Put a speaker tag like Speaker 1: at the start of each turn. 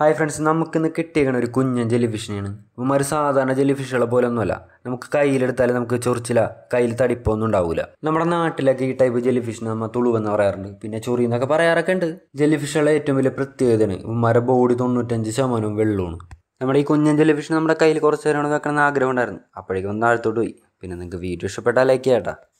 Speaker 1: hi friends നമുക്കിന്ന് കിട്ടിയേക്കണ ഒരു കുഞ്ഞൻ ജെലിഫിഷിനെയാണ് ഒരു സാധാരണ ജെലിഫിഷുകളെ പോലെ ഒന്നുമല്ല നമുക്ക് കയ്യിലെടുത്താലും നമുക്ക് ചൊറിച്ചില കയ്യിൽ തടിപ്പൊന്നും ഉണ്ടാവില്ല നമ്മുടെ നാട്ടിലൊക്കെ ഈ ടൈപ്പ് ജെലിഫിഷിനെ നമ്മൾ തുളുവെന്ന് പറയാറുണ്ട് പിന്നെ ചൊറി എന്നൊക്കെ പറയാറൊക്കെ ഉണ്ട് ജെലിഫിഷുകളെ ഏറ്റവും വലിയ പ്രത്യേകതയാണ് ഇവന്മാരുടെ ബോഡി തൊണ്ണൂറ്റഞ്ച് ശതമാനവും വെള്ളമാണ് നമ്മുടെ ഈ കുഞ്ഞൻ ജെല്ലിഫിഷ് നമ്മുടെ കയ്യിൽ കുറച്ച് നേരം വെക്കണമെന്ന് ആഗ്രഹം ഉണ്ടായിരുന്നു അപ്പോഴേക്കും ഒന്ന് പോയി പിന്നെ നിങ്ങൾക്ക് വീഡിയോ ഇഷ്ടപ്പെട്ടാൽ ലൈക്ക് ചെയ്യാം